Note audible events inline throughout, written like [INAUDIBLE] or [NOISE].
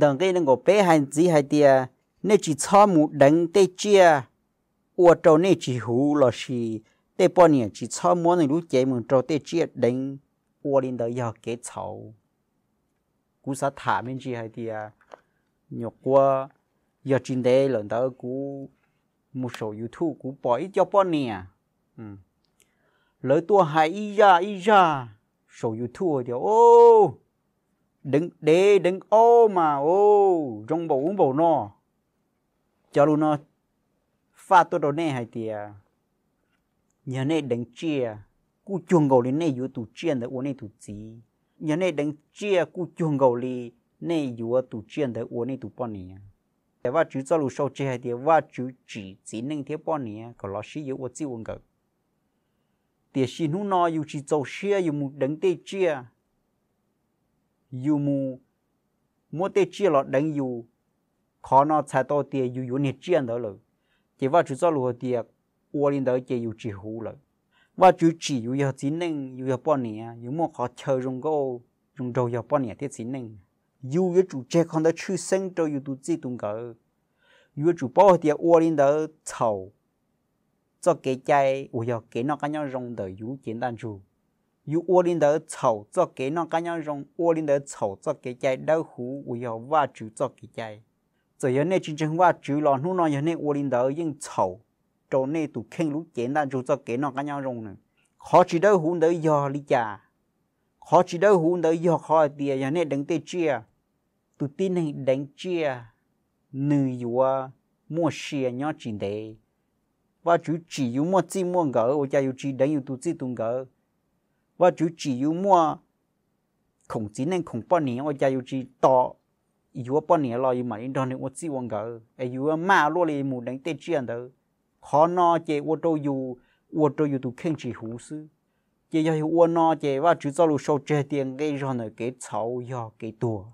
đừng cái nó có bé hay gì hay tia nên chỉ cho mu đánh tê chia ua trâu nên chỉ hú là gì tê bao nhiêu chỉ cho món này lúc chơi mình trâu tê chia đánh ua lên đời giờ kế cháu cú sa thả mình chi hay tia nhục qua giờ trên đây lần đó cú một số youtube cú bỏ ít cho bao nhiêu ừ lỡ tua hay ý ra ý ra số youtube thì ô oh! đừng để đừng ô mà ô trong bộ uống bộ nó cho luôn nó pha tôi đồ nè hay tìa nhớ nè đừng chia cú chuồng gầu lên nè yếu tụ chiên để uống nè tụ gì nhớ nè đừng chia cú chuồng gầu lên nè yếu tụ chiên để uống nè tụ bọn nè để và chú cho lù sâu chơi hay tìa và chú chỉ chỉ nên thế bọn nè có lo sĩ yếu uống chi uống gầu tìa xin hú nó yếu chỉ dầu xia yếu một đừng tê chia yu mu mua tê chia lọt đánh yu khó nó sai to tia yu yu nhiệt chia đó rồi chỉ vào chú cho lùa tia ua lên đó chỉ yu chỉ hú rồi và chú chỉ yu yu chín nâng yu yu bọn nè yu mua khó chờ dùng gô dùng đầu yu bọn nè tiết chín nâng yu yu chủ chế con đó chư sinh cho yu tu chi tung cỡ yu chủ bao tia ua lên đó chầu cho cái chai ua yu cái nó cá nhau dùng đời yu chiến đàn chủ 有我领导操作给那干样用，我领导操作给在老虎为何挖主做给在？只要你真正挖主了，那那样你我领导用操，做你都肯如简单就做给那干样用呢？khó chỉ đâu hôn tới giờ lý cha khó chỉ đâu hôn tới giờ khó tiền nhà này đánh tê chia tụ tin này đánh chia nữ yua mua xe nhỏ chỉ để và chú chỉ yêu mua chi mua ngỡ ở cha yêu chỉ đánh yêu tu chi tung ngỡ và chú chỉ yêu mua không chỉ nên không bao nhiêu và yêu chỉ to yêu bao nhiêu lo yêu mà nên đó nên tôi chỉ quan gỡ yêu mà lo li mù đánh tết chuyện đó khó nó chỉ tôi đâu yêu tôi đâu yêu tôi khen chỉ hú sư chỉ yêu yêu nó chỉ và chú cho lúc sau chơi tiền cái rồi này cái cháu yêu cái tua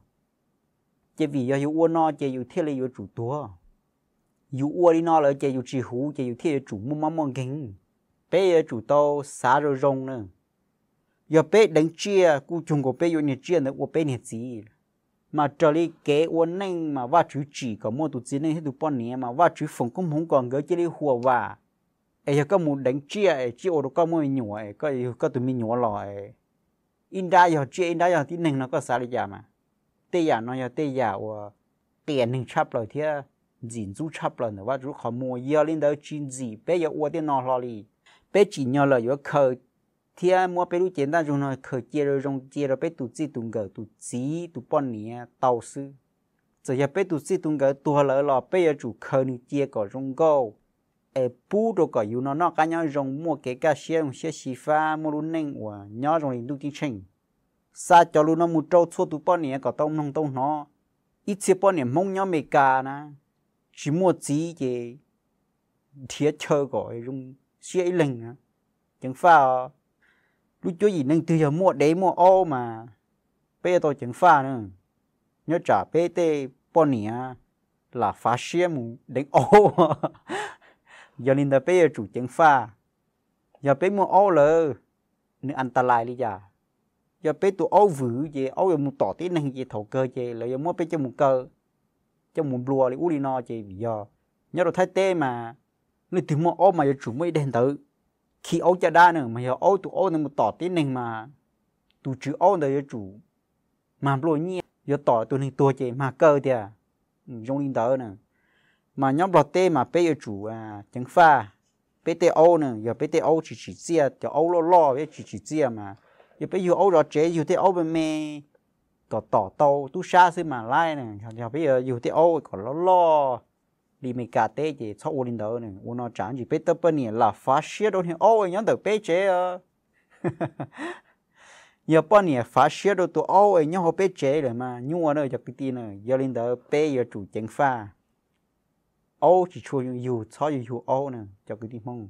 chỉ vì yêu yêu nó chỉ yêu thiết là yêu chủ tua yêu yêu đi nó là chỉ yêu chỉ hú chỉ yêu thiết chủ mua mắm mắm kính bây giờ chủ tao xả rồi rong nữa giờ bé đánh chia cụ chung của bé yêu nhiệt chia nữa của bé nhiệt gì mà cho đi kế uốn neng mà va chú chỉ có mua tụt gì nên hết tụt bọn nhé mà va chú phòng cũng không còn gỡ chỉ đi hùa và ấy giờ có muốn đánh chia ấy chỉ ô đồ có mua nhủ ấy có có tụi mình nhủ lòi in đa giờ chia in đa giờ tí neng nó có xả đi già mà tê giả nó giờ tê giả của tiền neng chắp rồi thì dìn chú chắp rồi nữa va chú khó mua giờ lên đó chín gì bé giờ uốn tiền nó lo đi bé chỉ nhớ là giờ khởi thì à mua peru chiến ta dùng nói khởi chia rồi dùng chia rồi bé tụt gì tụng gỡ tụt gì tụt bọn nè tàu sư giờ giờ bé tụt gì tụng gỡ tụt lỡ lọ bé giờ chủ khởi nụ chia có dùng gâu e pu đồ có yêu nó nó cá nhau dùng mua cái cá xe dùng xe xì pha mua luôn neng của nhau dùng linh đu chính trình sa cho luôn nó mua trâu xua tụt bọn nè có tông nông tông nó ít chế bọn nè mong nhau mày cả na chỉ mua chỉ chứ thiệt chơi gọi dùng xe linh á chẳng phải lúc chúa gì nâng từ giờ mua đấy mua ô mà bây tôi chẳng pha nữa nhớ trả bê tê bọn nỉ là phá xe mù đánh ô [LAUGHS] giờ nên là bây giờ chủ chẳng pha giờ bây mua ô lờ nên anh ta lại đi giờ giờ bây tụ ô vử gì ô giờ mua tỏ tí năng gì thổ cơ gì là giờ mua bây cho một cơ cho một lùa thì đi no gì giờ nhớ rồi thay tê mà nên từ mua ô mà giờ chủ mới đèn tự khi ô cha đa nữa mà hiểu ô tụ ô nữa mà tỏ tí mà tụ chữ ô nữa chủ mà lo nhẹ giờ tỏ tụ nình tua chị mà cơ thì à linh tớ nữa mà nhóm lọt tê mà bây giờ chủ à chẳng pha PTO nữa giờ PTO chỉ chỉ chia cho ô lo lo với chỉ chỉ chia mà giờ bây giờ ô đó chế giờ PTO bên mẹ có tỏ tàu tu xa xí mà lai này giờ bây giờ giờ PTO có lo lo đi mình cả tế chỉ cho ô linh đó này ô nó chẳng chỉ biết tập bên là phá xe đó thì ô anh nhớ được biết chế à giờ bên này phá xe đó tụ ô anh nhớ họ biết chế rồi mà nhưng mà nó cho cái tin này giờ linh đó bé giờ chủ chính pha ô chỉ chua yêu cho yêu ô này, cho cái tin mong